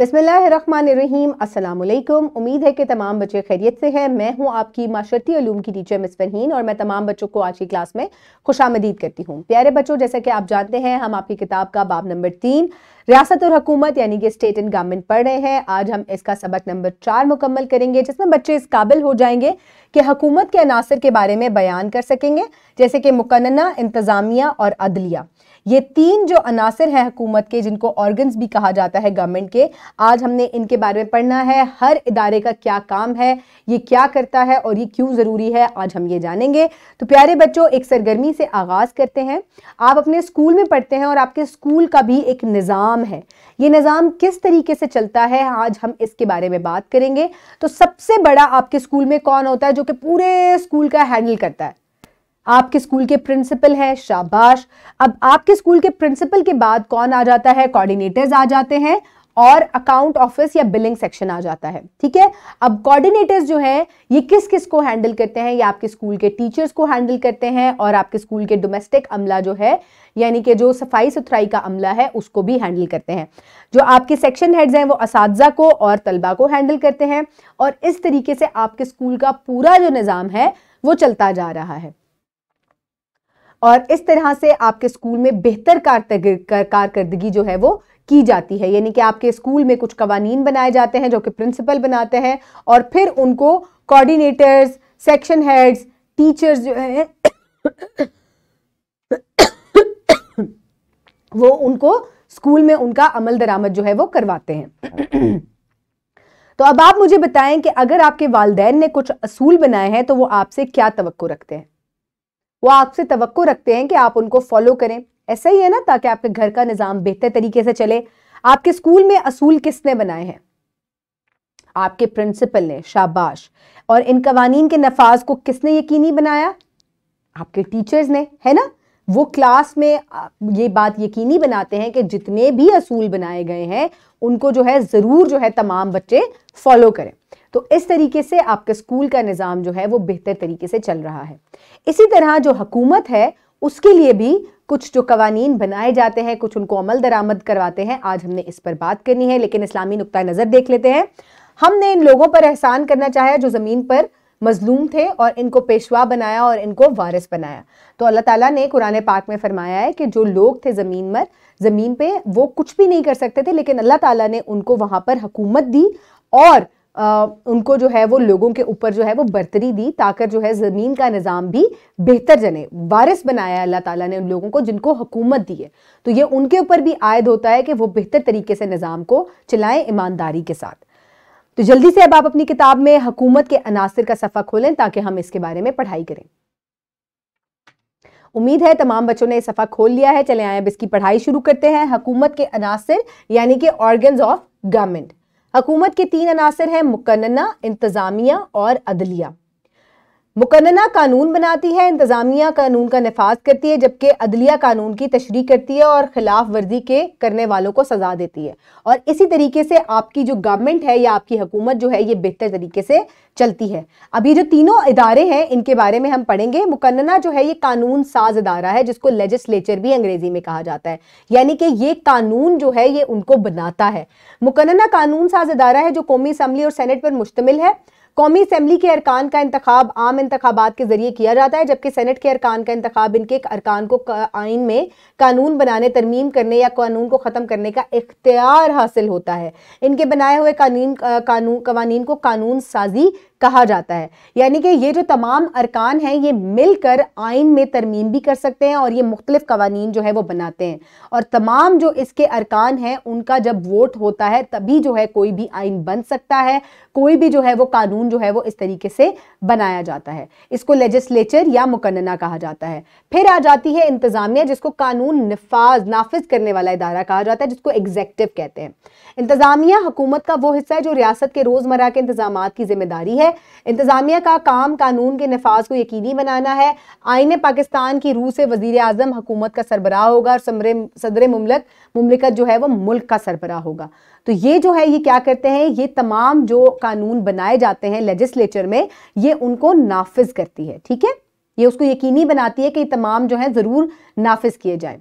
बसमीम अल्लाम उम्मीद है कि तमाम बच्चे खैरियत से हैं मैं हूं आपकी माशरती आलूम की टीचर मिस फरहीन और मैं तमाम बच्चों को आज की क्लास में खुशामदीद करती हूं प्यारे बच्चों जैसा कि आप जानते हैं हम आपकी किताब का बाब नंबर तीन रियासत और हुकूमत यानी कि स्टेट एंड गवर्नमेंट पढ़ रहे हैं आज हम इसका सबक नंबर चार मुकम्मल करेंगे जिसमें बच्चे इस काबिल हो जाएंगे कि हकूमत के अनासर के बारे में बयान कर सकेंगे जैसे कि मुकन्ना इंतज़ामिया और अदलिया ये तीन जो अनासर हैं हकूमत के जिनको ऑर्गन्स भी कहा जाता है गवर्नमेंट के आज हमने इनके बारे में पढ़ना है हर इदारे का क्या काम है ये क्या करता है और ये क्यों ज़रूरी है आज हम ये जानेंगे तो प्यारे बच्चों एक सरगर्मी से आगाज़ करते हैं आप अपने स्कूल में पढ़ते हैं और आपके स्कूल का भी एक निज़ाम निज़ाम है ये निज़ाम किस तरीके से चलता है आज हम इसके बारे में बात करेंगे तो सबसे बड़ा आपके स्कूल में कौन होता है जो कि पूरे स्कूल का हैंडल करता है आपके स्कूल के प्रिंसिपल है शाबाश अब आपके स्कूल के प्रिंसिपल के बाद कौन आ जाता है कोऑर्डिनेटर्स आ जाते हैं और अकाउंट ऑफिस या बिलिंग सेक्शन आ जाता है ठीक है अब कोऑर्डिनेटर्स जो हैं ये किस किस को हैंडल करते हैं ये आपके स्कूल के टीचर्स को हैंडल करते हैं और आपके स्कूल के डोमेस्टिक अमला जो है यानी कि जो सफाई सुथराई का अमला है उसको भी हैंडल करते हैं जो आपके सेक्शन हेड्स हैं वो इस को और तलबा को हैंडल करते हैं और इस तरीके से आपके स्कूल का पूरा जो निज़ाम है वो चलता जा रहा है और इस तरह से आपके स्कूल में बेहतर कारकर्दगी जो है वो की जाती है यानी कि आपके स्कूल में कुछ कवानीन बनाए जाते हैं जो कि प्रिंसिपल बनाते हैं और फिर उनको कोऑर्डिनेटर्स सेक्शन हेड्स टीचर्स जो है वो उनको स्कूल में उनका अमल दरामद जो है वो करवाते हैं तो अब आप मुझे बताएं कि अगर आपके वालदेन ने कुछ असूल बनाए हैं तो वो आपसे क्या तो रखते हैं वो आपसे तो रखते हैं कि आप उनको फॉलो करें ऐसा ही है ना ताकि आपके घर का निज़ाम बेहतर तरीके से चले आपके स्कूल में असूल किसने बनाए हैं आपके प्रिंसिपल ने शाबाश और इन कवानीन के नफाज को किसने यकीनी बनाया आपके टीचर्स ने है ना वो क्लास में ये बात यकीनी बनाते हैं कि जितने भी असूल बनाए गए हैं उनको जो है ज़रूर जो है तमाम बच्चे फॉलो करें तो इस तरीके से आपके स्कूल का निज़ाम जो है वो बेहतर तरीके से चल रहा है इसी तरह जो हकूमत है उसके लिए भी कुछ जो कवानीन बनाए जाते हैं कुछ उनको अमल दरामद करवाते हैं आज हमने इस पर बात करनी है लेकिन इस्लामी नुक़ नज़र देख लेते हैं हमने इन लोगों पर एहसान करना चाहा जो ज़मीन पर मजलूम थे और इनको पेशवा बनाया और इनको वारिस बनाया तो अल्लाह ताला ने कुरान पाक में फरमाया है कि जो लोग थे ज़मीन पर ज़मीन पे वो कुछ भी नहीं कर सकते थे लेकिन अल्लाह ताला ने उनको वहाँ पर हकूमत दी और उनको जो है वो लोगों के ऊपर जो है वो बर्तरी दी ताकर जो है ज़मीन का निज़ाम भी बेहतर जने वारिस बनाया अल्लाह ताला ने उन लोगों को जिनको हुकूमत दी है तो ये उनके ऊपर भी आयद होता है कि वो बेहतर तरीके से निज़ाम को चलाएं ईमानदारी के साथ तो जल्दी से अब आप अपनी किताब में हुकूमत के अनासर का सफ़ा खोलें ताकि हम इसके बारे में पढ़ाई करें उम्मीद है तमाम बच्चों ने सफ़ा खोल लिया है चले आए अब इसकी पढ़ाई शुरू करते हैं हकूमत के अनासर यानी कि ऑर्गन्स ऑफ गवर्नमेंट हकूमत के तीन अनासर हैं मुकन्ना इंतज़ामिया और अदलिया मुकन्ना कानून बनाती है इंतज़ामिया कानून का नफाज करती है जबकि अदलिया कानून की तशरी करती है और ख़िलाफ़ वर्जी के करने वालों को सज़ा देती है और इसी तरीके से आपकी जो गवर्नमेंट है या आपकी हुकूमत जो है ये बेहतर तरीके से चलती है अब ये जो तीनों इदारे हैं इनके बारे में हम पढ़ेंगे मुकन्ना जो है ये कानून साज अदारा है जिसको लेजिस्लेचर भी अंग्रेज़ी में कहा जाता है यानी कि ये कानून जो है ये उनको बनाता है मुकन्ना कानून साज अदारा है जो कौमी असम्बली और सेनेट पर मुश्तमिल है कौमी असम्बली के अरकान का इंतबाब आम इंतबात के ज़रिए किया जाता है जबकि सेनेट के अरकान का इंतखब इनके अरकान को आइन में कानून बनाने तरमीम करने या कानून को ख़त्म करने का इख्तियार हासिल होता है इनके बनाए हुए कानून कानून कवानीन को कानून साजी कहा जाता है यानी कि ये जो तमाम अरकान हैं ये मिलकर आइन में तरमीम भी कर सकते हैं और ये मुख्तलिफ कवानीन जो है वो बनाते हैं और तमाम जो इसके अरकान हैं उनका जब वोट होता है तभी जो है कोई भी आइन बन सकता है कोई भी जो है वो कानून जो है वो इस तरीके से बनाया जाता है इसको लेजिस्लेचर या मुकन्ना कहा जाता है फिर आ जाती है इंतज़ामिया जिसको कानून नफाज नाफिज करने वाला इदारा कहा जाता है जिसको एग्जेक्टिव कहते हैं इंतज़ामिया हुकूमत का वो हिस्सा है जो रियासत के रोज़मर्रा के इंतजाम की जिम्मेदारी है है इंतजामिया का काम कानून के नफाज को यकीनी बनाना है आईन पाकिस्तान की रूह से वजीर अजम हकूमत का सरबराह होगा और समरे सदर ममलक ममलिकत जो है वो मुल्क का सरबराह होगा तो ये जो है ये क्या करते हैं ये तमाम जो कानून बनाए जाते हैं लेजिस्लेचर में ये उनको नाफिज करती है ठीक है ये उसको यकीनी बनाती है कि तमाम जो है ज़रूर नाफिज किए जाए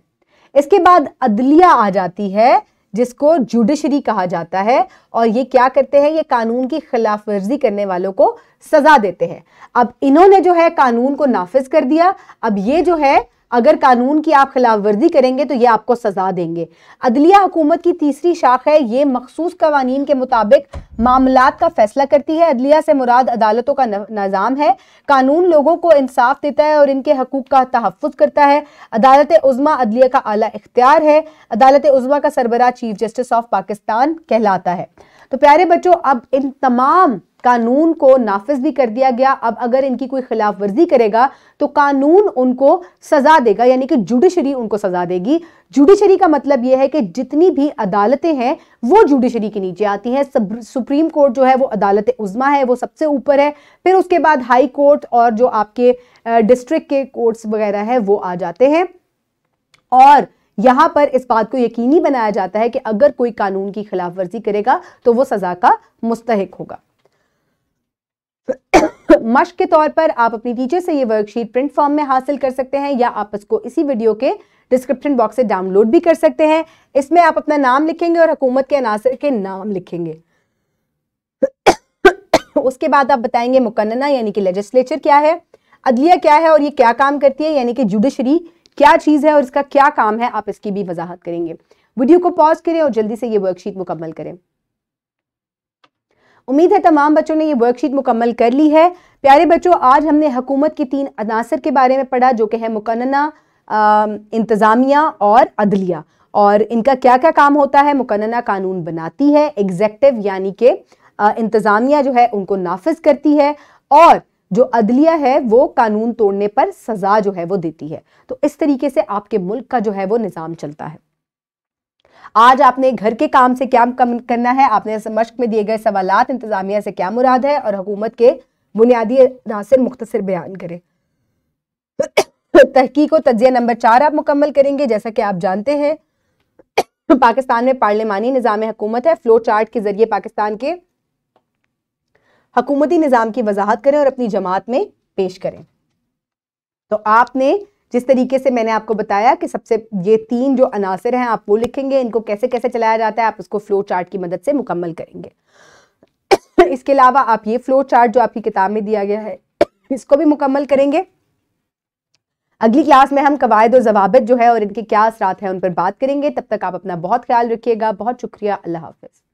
इसके बाद अदलिया आ जाती है जिसको जुडिशरी कहा जाता है और ये क्या करते हैं ये कानून की खिलाफ वर्जी करने वालों को सज़ा देते हैं अब इन्होंने जो है कानून को नाफिज कर दिया अब ये जो है अगर कानून की आप खिलाफ वर्जी करेंगे तो ये आपको सजा देंगे अदलिया हुकूमत की तीसरी शाख है ये मखसूस कवानीन के मुताबिक मामला का फैसला करती है अदलिया से मुराद अदालतों का निज़ाम है कानून लोगों को इंसाफ देता है और इनके हकूक़ का तहफ़ करता है अदालत उज़मा अदलिया का अला इख्तियार है अदालत उज़मा का सरबरा चीफ जस्टिस ऑफ पाकिस्तान कहलाता है तो प्यारे बच्चों अब इन तमाम कानून को नाफिज भी कर दिया गया अब अगर इनकी कोई खिलाफ वर्जी करेगा तो कानून उनको सज़ा देगा यानी कि जुडिशरी उनको सज़ा देगी जुडिशरी का मतलब यह है कि जितनी भी अदालतें हैं वो जुडिशरी के नीचे आती हैं सुप्रीम कोर्ट जो है वो अदालत उज़मा है वो सबसे ऊपर है फिर उसके बाद हाई कोर्ट और जो आपके डिस्ट्रिक्ट के कोर्ट्स वगैरह है वो आ जाते हैं और यहां पर इस बात को यकीनी बनाया जाता है कि अगर कोई कानून की खिलाफ वर्जी करेगा तो वो सज़ा का मुस्तक होगा मश्क के तौर पर आप अपनी टीचर से ये वर्कशीट प्रिंट फॉर्म में हासिल कर सकते हैं या आप इसको इसी वीडियो के डिस्क्रिप्शन बॉक्स से डाउनलोड भी कर सकते हैं इसमें आप अपना नाम लिखेंगे और हकूमत के अनासर के नाम लिखेंगे उसके बाद आप बताएंगे मुकन्ना यानी कि लेजिस्लेचर क्या है अदलिया क्या है और ये क्या काम करती है यानी कि जुडिशरी क्या चीज़ है और इसका क्या काम है आप इसकी भी वजाहत करेंगे वीडियो को पॉज करें और जल्दी से ये वर्कशीट मुकम्मल करें उम्मीद है तमाम बच्चों ने ये वर्कशीट मुकम्मल कर ली है प्यारे बच्चों आज हमने हुकूमत की तीन अनासर के बारे में पढ़ा जो कि है मुकन्ना इंतज़ामिया और अदलिया और इनका क्या क्या काम होता है मुकन्ना कानून बनाती है एग्जेक्टिव यानी कि इंतज़ामिया जो है उनको नाफज करती है और जो अदलिया है वो कानून तोड़ने पर सज़ा जो है वो देती है तो इस तरीके से आपके मुल्क का जो है वो निज़ाम चलता है आज आपने घर के काम से क्या कम करना है आपने मश्क में दिए गए सवाल इंतजामिया से क्या मुराद है और हुकूमत के बुनियादी अनासर मुख्तर बयान करें तहकीक और तजिया नंबर चार आप मुकम्मल करेंगे जैसा कि आप जानते हैं पाकिस्तान में पार्लियामानी निज़ाम हुकूमत है फ्लो चार्ट के जरिए पाकिस्तान के हकूमती निज़ाम की वजाहत करें और अपनी जमात में पेश करें तो आपने जिस तरीके से मैंने आपको बताया कि सबसे ये तीन जो अनासर हैं आप वो लिखेंगे इनको कैसे कैसे चलाया जाता है आप उसको फ्लो चार्ट की मदद से मुकम्मल करेंगे इसके अलावा आप ये फ्लो चार्ट जो आपकी किताब में दिया गया है इसको भी मुकम्मल करेंगे अगली क्लास में हम कवायद और जवाबत जो है और इनके क्या असरात हैं उन पर बात करेंगे तब तक आप अपना बहुत ख्याल रखिएगा बहुत शुक्रिया अल्लाह हाफिज़